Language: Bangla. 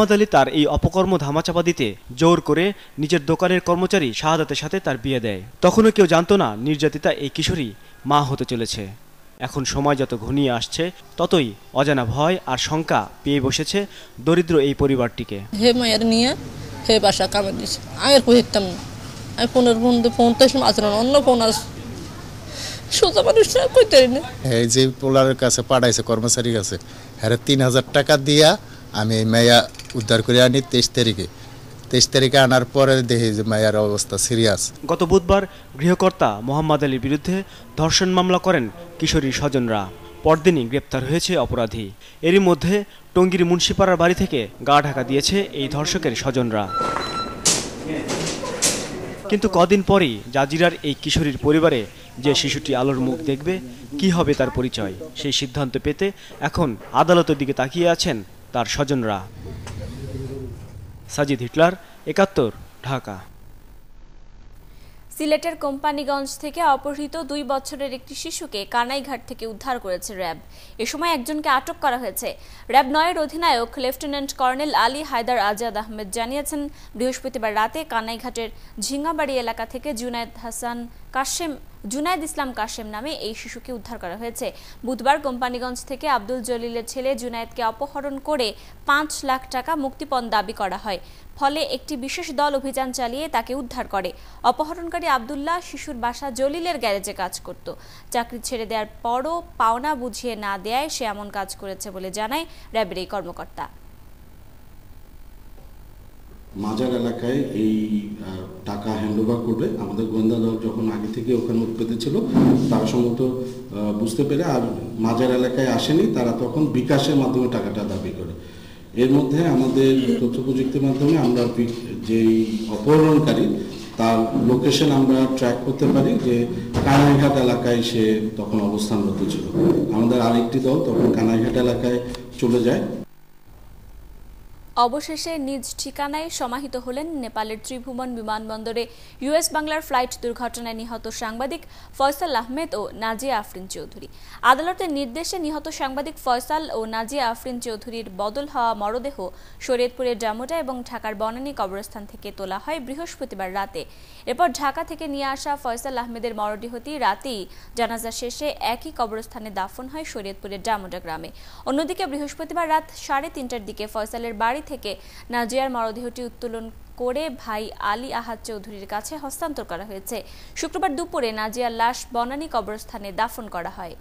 মোহাম্মদ আলী তার এই অপকর্ম ধামাচাপা দিতে জোর করে নিজের দোকানের কর্মচারী শাহাদাতের সাথে তার বিয়ে দেয় তখনও কেউ জানতো না নির্যাতিতা এই কিশোরী মা হতে চলেছে এখন সময় যত ঘনিয়ে আসছে ততই অজানা ভয় আর শঙ্কা পেয়ে বসেছে দরিদ্র এই পরিবারটিকে হে মায়ের নিয়ে হে বাসা কামে দিয়েছে আগের কহিতাম না ফোনের ফোন ফোন তো আসলাম অন্য ফোন আস সোজা মানুষ কইতে না এই যে পোলারের কাছে পাঠাইছে কর্মচারীর কাছে হ্যাঁ তিন হাজার টাকা দিয়া আমি এই মেয়া উদ্ধার করে আনি তেইশ তারিখে তেইশ তারিখে আনার পরে দেখি যে মায়ের অবস্থা সিরিয়াস গত বুধবার গৃহকর্তা মোহাম্মদ আলীর বিরুদ্ধে ধর্ষণ মামলা করেন কিশোরীর স্বজনরা পরদিনই গ্রেপ্তার হয়েছে অপরাধী এরই মধ্যে টঙ্গীর মুন্সিপাড়ার বাড়ি থেকে গা ঢাকা দিয়েছে এই ধর্ষকের স্বজনরা কিন্তু কদিন পরই জাজিরার এই কিশোরীর পরিবারে যে শিশুটি আলোর মুখ দেখবে কি হবে তার পরিচয় সেই সিদ্ধান্ত পেতে এখন আদালতের দিকে তাকিয়ে আছেন তার স্বজনরা সাজিদ হিটলার একাত্তর ঢাকা সিলেটের কোম্পানিগঞ্জ থেকে অপহৃত দুই বছরের একটি শিশুকে কানাইঘাট থেকে উদ্ধার করেছে র্যাব এ সময় একজনকে আটক করা হয়েছে র্যাব নয়ের অধিনায়ক লেফটেন্যান্ট কর্নেল আলী হায়দার আজাদ আহমেদ জানিয়েছেন বৃহস্পতিবার রাতে কানাইঘাটের ঝিঙ্গাবাড়ি এলাকা থেকে জুনায়দ হাসান কাশেম জুনায়দ ইসলাম কাশেম নামে এই শিশুকে উদ্ধার করা হয়েছে বুধবার কোম্পানিগঞ্জ থেকে আব্দুল জলিলের ছেলে জুনায়েদকে অপহরণ করে পাঁচ লাখ টাকা মুক্তিপণ দাবি করা হয় ফলে একটি বিশেষ দল অভিযান চালিয়ে তাকে উদ্ধার করে অপহরণকারী আবদুল্লাহ শিশুর বাসা জলিলের গ্যারেজে কাজ করত চাকরি ছেড়ে দেওয়ার পরও পাওনা বুঝিয়ে না দেয়ায় সে এমন কাজ করেছে বলে জানায় র্যাবের এই কর্মকর্তা মাজার এলাকায় এই টাকা হ্যান্ডওভার করবে আমাদের গোয়েন্দা দল যখন আগে থেকে ওখানে উৎপেতে ছিল তারা সম্ভবত বুঝতে পেরে আর মাজার এলাকায় আসেনি তারা তখন বিকাশের মাধ্যমে টাকাটা দাবি করে এর মধ্যে আমাদের তথ্য প্রযুক্তির মাধ্যমে আমরা যেই অপহরণকারী তার লোকেশন আমরা ট্র্যাক করতে পারি যে কানাইঘাট এলাকায় সে তখন অবস্থানরত ছিল আমাদের আরেকটি দল তখন কানাইঘাট এলাকায় চলে যায় অবশেষে নিজ ঠিকানায় সমাহিত হলেন নেপালের ত্রিভুবন বিমানবন্দরে ইউএস বাংলার ফ্লাইট দুর্ঘটনায় নিহত সাংবাদিক ফয়সাল আহমেদ ও নাজিয়া আফরিন চৌধুরী আদালতের নির্দেশে নিহত সাংবাদিক ফয়সাল ও নাজিয়া আফরিন চৌধুরীর বদল হওয়া মরদেহ শরীয়তপুরের ডামোটা এবং ঢাকার বনানী কবরস্থান থেকে তোলা হয় বৃহস্পতিবার রাতে এরপর ঢাকা থেকে নিয়ে আসা ফয়সাল আহমেদের মরদেহটি রাতেই জানাজা শেষে একই কবরস্থানে দাফন হয় শরীয়তপুরের ডামোটা গ্রামে অন্যদিকে বৃহস্পতিবার রাত সাড়ে তিনটার দিকে ফয়সালের বাড়ি থেকে নাজিয়ার মরদেহটি উত্তোলন করে ভাই আলী আহাদ চৌধুরীর কাছে হস্তান্তর করা হয়েছে শুক্রবার দুপুরে নাজিয়ার লাশ বনানী কবরস্থানে দাফন করা হয়